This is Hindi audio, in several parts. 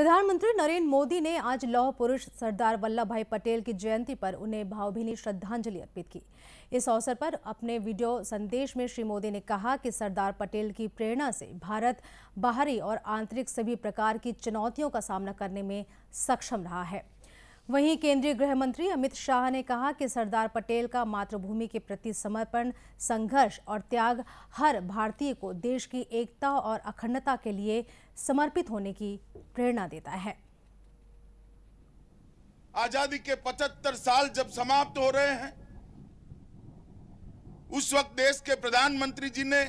प्रधानमंत्री नरेंद्र मोदी ने आज लौह पुरुष सरदार वल्लभ भाई पटेल की जयंती पर उन्हें भावभीनी श्रद्धांजलि अर्पित की इस अवसर पर अपने वीडियो संदेश में श्री मोदी ने कहा कि सरदार पटेल की प्रेरणा से भारत बाहरी और आंतरिक सभी प्रकार की चुनौतियों का सामना करने में सक्षम रहा है वहीं केंद्रीय गृह मंत्री अमित शाह ने कहा कि सरदार पटेल का मातृभूमि के प्रति समर्पण संघर्ष और त्याग हर भारतीय को देश की एकता और अखंडता के लिए समर्पित होने की प्रेरणा देता है आजादी के 75 साल जब समाप्त हो रहे हैं उस वक्त देश के प्रधानमंत्री जी ने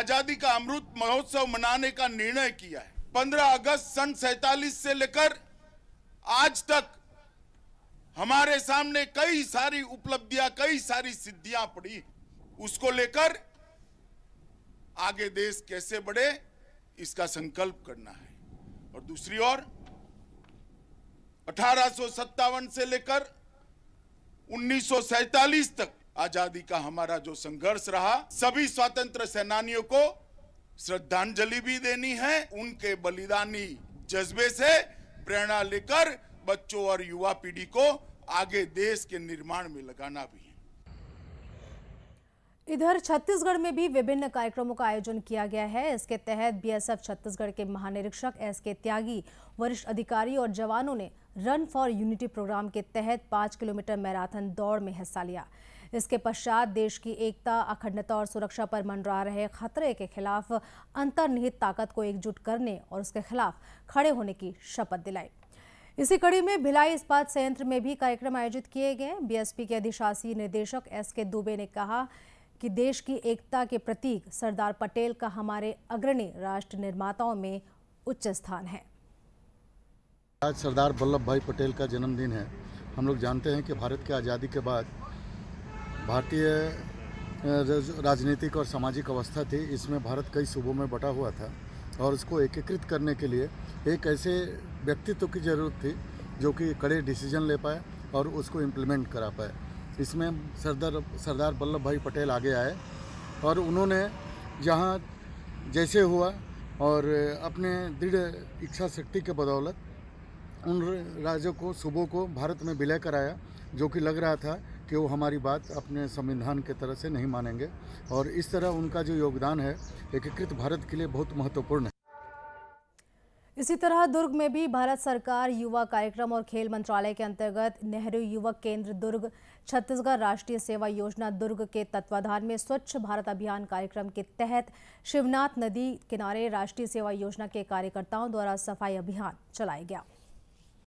आजादी का अमृत महोत्सव मनाने का निर्णय किया है 15 अगस्त सन सैतालीस से लेकर आज तक हमारे सामने कई सारी उपलब्धियां कई सारी सिद्धियां पड़ी उसको लेकर आगे देश कैसे बढ़े इसका संकल्प करना है और दूसरी ओर अठारह से लेकर उन्नीस तक आजादी का हमारा जो संघर्ष रहा सभी स्वतंत्र सेनानियों को श्रद्धांजलि भी देनी है उनके बलिदानी जज्बे से प्रेरणा लेकर बच्चों और युवा पीढ़ी को आगे देश के निर्माण में लगाना भी है इधर छत्तीसगढ़ में भी विभिन्न कार्यक्रमों का आयोजन किया गया है इसके तहत बीएसएफ छत्तीसगढ़ के महानिरीक्षक एस के त्यागी वरिष्ठ अधिकारी और जवानों ने रन फॉर यूनिटी प्रोग्राम के तहत पांच किलोमीटर मैराथन दौड़ में हिस्सा लिया इसके पश्चात देश की एकता अखंडता और सुरक्षा पर मंडरा रहे खतरे के खिलाफ अंतर्निहित ताकत को एकजुट करने और उसके खिलाफ खड़े होने की शपथ दिलाई इसी कड़ी में भिलाई इस्पात संयंत्र में भी कार्यक्रम आयोजित किए गए बीएसपी के अधिशासी निदेशक एस के दुबे ने कहा कि देश की एकता के प्रतीक सरदार पटेल का हमारे अग्रणी राष्ट्र निर्माताओं में उच्च स्थान है आज सरदार वल्लभ भाई पटेल का जन्मदिन है हम लोग जानते हैं कि भारत की आज़ादी के बाद भारतीय राजनीतिक और सामाजिक अवस्था थी इसमें भारत कई सूबों में बटा हुआ था और उसको एकीकृत करने के लिए एक ऐसे व्यक्तित्व की ज़रूरत थी जो कि कड़े डिसीजन ले पाए और उसको इम्प्लीमेंट करा पाए इसमें सरदार सरदार वल्लभ भाई पटेल आगे आए और उन्होंने जहाँ जैसे हुआ और अपने दृढ़ इच्छा शक्ति के बदौलत उन राज्यों को सूबों को भारत में विलय कराया जो कि लग रहा था कि वो हमारी बात अपने संविधान के तरह से नहीं मानेंगे और इस तरह उनका जो योगदान है एकीकृत भारत के लिए बहुत महत्वपूर्ण है इसी तरह दुर्ग में भी भारत सरकार युवा कार्यक्रम और खेल मंत्रालय के अंतर्गत नेहरू युवक केंद्र दुर्ग छत्तीसगढ़ राष्ट्रीय सेवा योजना दुर्ग के तत्वाधान में स्वच्छ भारत अभियान कार्यक्रम के तहत शिवनाथ नदी किनारे राष्ट्रीय सेवा योजना के कार्यकर्ताओं द्वारा सफाई अभियान चलाया गया